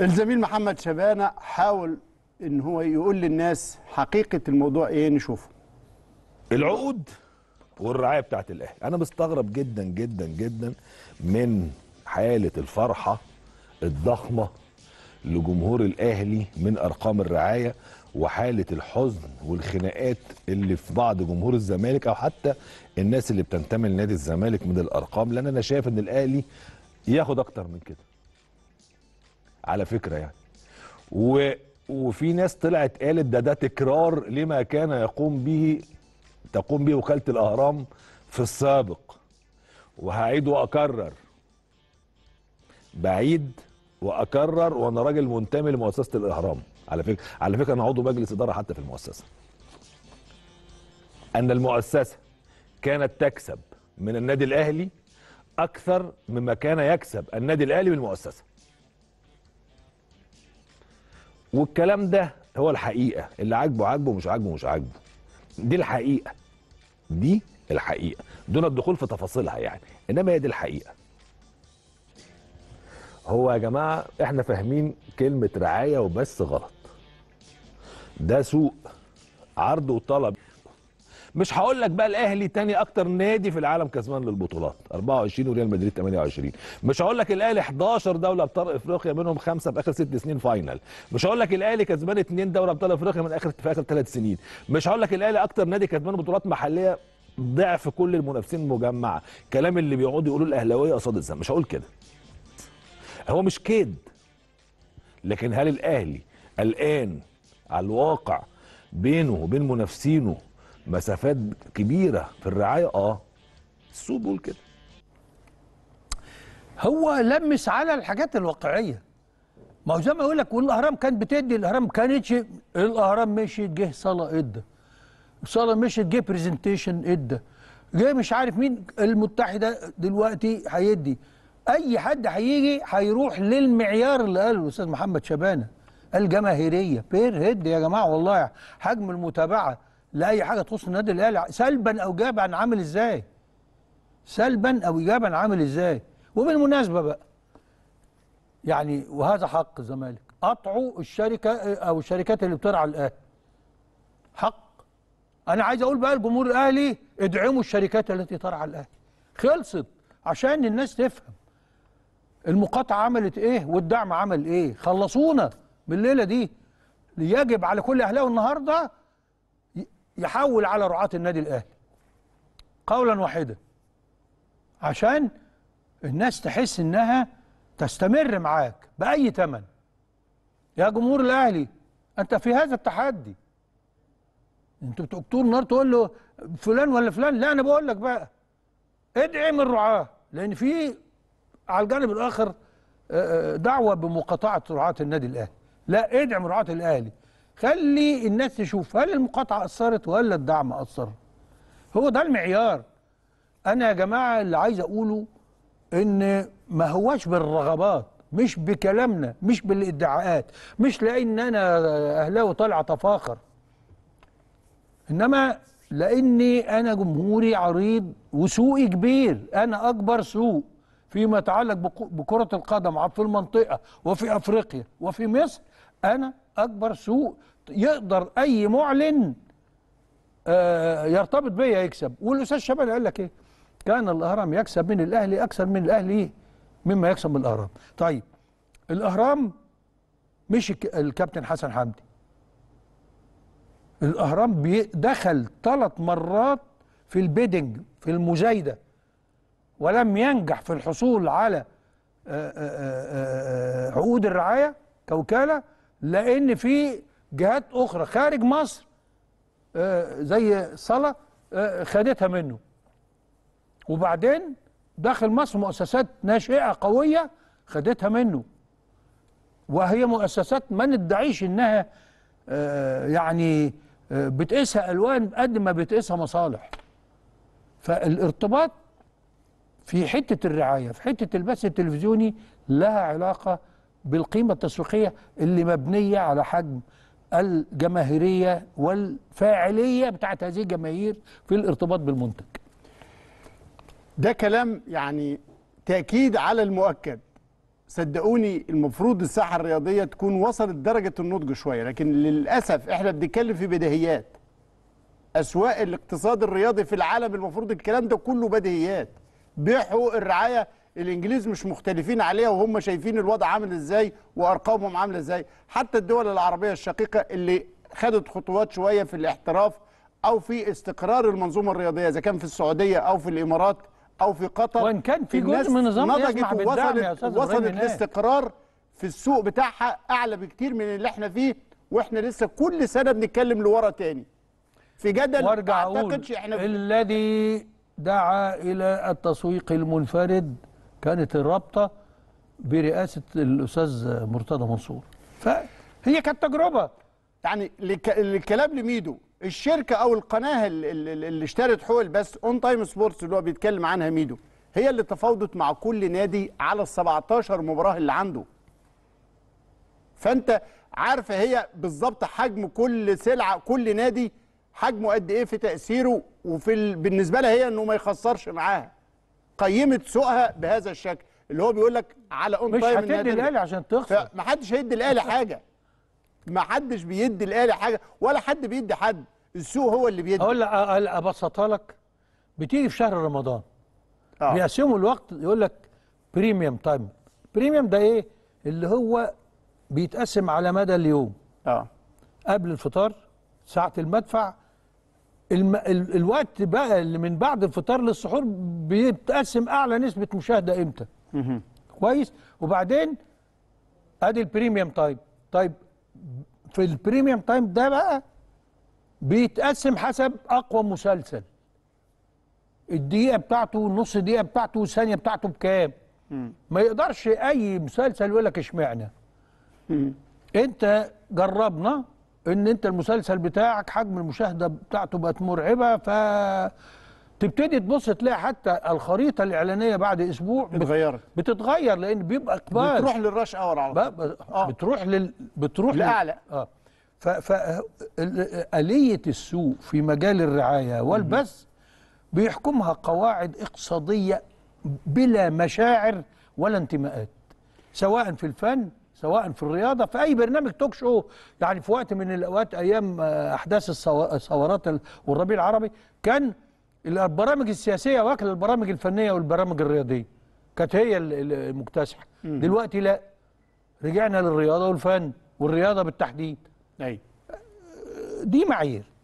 الزميل محمد شبانه حاول ان هو يقول للناس حقيقه الموضوع ايه نشوفه العقود والرعايه بتاعه الاهلي انا مستغرب جدا جدا جدا من حاله الفرحه الضخمه لجمهور الاهلي من ارقام الرعايه وحاله الحزن والخناقات اللي في بعض جمهور الزمالك او حتى الناس اللي بتنتمي لنادي الزمالك من الارقام لان انا شايف ان الاهلي ياخد اكتر من كده على فكره يعني وفي ناس طلعت قالت ده ده تكرار لما كان يقوم به تقوم به وكاله الاهرام في السابق وهعيد واكرر بعيد واكرر وانا راجل منتمي لمؤسسه الاهرام على فكره على فكره انا عضو مجلس اداره حتى في المؤسسه ان المؤسسه كانت تكسب من النادي الاهلي اكثر مما كان يكسب النادي الاهلي من المؤسسه والكلام ده هو الحقيقه اللي عاجبه عاجبه مش عاجبه مش عاجبه دي الحقيقه دي الحقيقه دون الدخول في تفاصيلها يعني انما هي دي الحقيقه هو يا جماعه احنا فاهمين كلمه رعايه وبس غلط ده سوق عرض وطلب مش هقول لك بقى الاهلي تاني اكتر نادي في العالم كسبان للبطولات 24 وريال مدريد 28 مش هقول لك الاهلي 11 دوله ابطال افريقيا منهم خمسه في اخر ست سنين فاينل مش هقول لك الاهلي كسبان اثنين دوري ابطال افريقيا من اخر في اخر ثلاث سنين مش هقول لك الاهلي اكتر نادي كسبان بطولات محليه ضعف كل المنافسين مجمع كلام اللي بيقعدوا يقولوا الاهلاويه قصاد الزمالك مش هقول كده هو مش كيد لكن هل الاهلي الان على الواقع بينه وبين منافسينه مسافات كبيره في الرعايه اه السوق كده هو لمس على الحاجات الواقعيه ما هو زي ما يقول لك والاهرام كانت بتدي الاهرام ما كانتش الاهرام مشيت جه صلاه ادى صلاه مشيت جه برزنتيشن ادى جه مش عارف مين المتحده دلوقتي هيدي اي حد هيجي هيروح للمعيار اللي قاله الاستاذ محمد شبانه الجماهيريه بير هيد يا جماعه والله حجم المتابعه لاي حاجه تخص النادي الاهلي سلبا او ايجابا عامل ازاي سلبا او ايجابا عامل ازاي وبالمناسبه بقى يعني وهذا حق الزمالك قطعوا الشركه او الشركات اللي بترعى الاهلي حق انا عايز اقول بقى الجمهور الاهلي ادعموا الشركات التي ترعى الاهلي خلصت عشان الناس تفهم المقاطعه عملت ايه والدعم عمل ايه خلصونا بالليله دي يجب على كل اهلاوي النهارده يحول على رعاة النادي الأهلي قولا واحدا عشان الناس تحس إنها تستمر معاك بأي ثمن يا جمهور الأهلي أنت في هذا التحدي أنت بتقطور نار تقول له فلان ولا فلان لا أنا بقول لك بقى ادعم الرعاة لأن في على الجانب الآخر آه، آه، دعوة بمقاطعة رعاة النادي الأهلي لا ادعم رعاة الأهلي خلي الناس تشوف هل المقاطعة أثرت ولا الدعم أثر هو ده المعيار أنا يا جماعة اللي عايز أقوله إن ما هواش بالرغبات مش بكلامنا مش بالادعاءات مش لأن أنا أهلاوي طالع تفاخر إنما لأني أنا جمهوري عريض وسوقي كبير أنا أكبر سوق فيما يتعلق بكرة القدم في المنطقة وفي أفريقيا وفي مصر انا اكبر سوق يقدر اي معلن آه، يرتبط بيا يكسب والاستاذ شباب قال لك ايه كان الاهرام يكسب من الاهلي اكثر من الاهلي إيه؟ مما يكسب من الاهرام طيب الاهرام مش الكابتن حسن حمدي الاهرام دخل ثلاث مرات في البيدنج في المزايده ولم ينجح في الحصول على آه، آه، عقود الرعايه كوكاله لان في جهات اخرى خارج مصر آه، زي صلاه آه، خدتها منه وبعدين داخل مصر مؤسسات ناشئه قويه خدتها منه وهي مؤسسات ما ندعيش انها آه، يعني بتقيسها الوان قد ما بتقيسها مصالح فالارتباط في حته الرعايه في حته البث التلفزيوني لها علاقه بالقيمة التسويقية اللي مبنية على حجم الجماهيرية والفاعلية بتاعت هذه الجماهير في الارتباط بالمنتج ده كلام يعني تأكيد على المؤكد صدقوني المفروض الساحة الرياضية تكون وصلت درجة النضج شوية لكن للأسف احنا بنتكلم في بديهيات أسواق الاقتصاد الرياضي في العالم المفروض الكلام ده كله بديهيات بيع حقوق الرعاية الانجليز مش مختلفين عليها وهم شايفين الوضع عامل ازاي وارقامهم عامله ازاي حتى الدول العربيه الشقيقه اللي خدت خطوات شويه في الاحتراف او في استقرار المنظومه الرياضيه اذا كان في السعوديه او في الامارات او في قطر وان كان في جزء من نظام يسمح بالدعم يا استاذ وصلت الاستقرار في السوق بتاعها اعلى بكتير من اللي احنا فيه واحنا لسه كل سنه بنتكلم لورا تاني في جدل وارجع اعتقدش احنا الذي دعا الى التسويق المنفرد كانت الرابطه برئاسه الاستاذ مرتضى منصور فهي كانت تجربه يعني الكلام لميدو الشركه او القناه اللي اشترت حقوق البث اون تايم سبورتس اللي هو بيتكلم عنها ميدو هي اللي تفاوضت مع كل نادي على ال 17 مباراه اللي عنده فانت عارفه هي بالظبط حجم كل سلعه كل نادي حجمه قد ايه في تاثيره وفي بالنسبه لها هي انه ما يخسرش معاها قيمت سوقها بهذا الشكل اللي هو بيقول لك على اون تايم مش هتدي الاهلي عشان تخسر محدش هيدي الاهلي حاجه محدش بيدي الاهلي حاجه ولا حد بيدي حد السوق هو اللي بيدي اقول لك ابسطها لك بتيجي في شهر رمضان آه. بيقسموا الوقت يقول لك بريميوم تايم بريميوم ده ايه اللي هو بيتقسم على مدى اليوم اه قبل الفطار ساعه المدفع الم... ال... الوقت بقى اللي من بعد الفطار للسحور بيتقسم اعلى نسبه مشاهده امتى كويس وبعدين ادي البريميوم تايم طيب في البريميوم تايم ده بقى بيتقسم حسب اقوى مسلسل الدقيقه بتاعته نص دقيقه بتاعته والثانيه بتاعته بكام ما يقدرش اي مسلسل يقول لك اشمعنى انت جربنا ان انت المسلسل بتاعك حجم المشاهده بتاعته بقت مرعبه ف تبتدي تبص تلاقي حتى الخريطه الاعلانيه بعد اسبوع اتغيرت بتتغير لان بيبقى اقبال بتروح للرش اور على طول آه. بتروح لل بتروح لاعلى اه ف ف اليه السوق في مجال الرعايه والبث بيحكمها قواعد اقتصاديه بلا مشاعر ولا انتماءات سواء في الفن سواء في الرياضه في اي برنامج توك شو يعني في وقت من الاوقات ايام آه، احداث الثورات والربيع العربي كان البرامج السياسيه واكله البرامج الفنيه والبرامج الرياضيه كانت هي المكتسحه دلوقتي لا رجعنا للرياضه والفن والرياضه بالتحديد ايوه دي معايير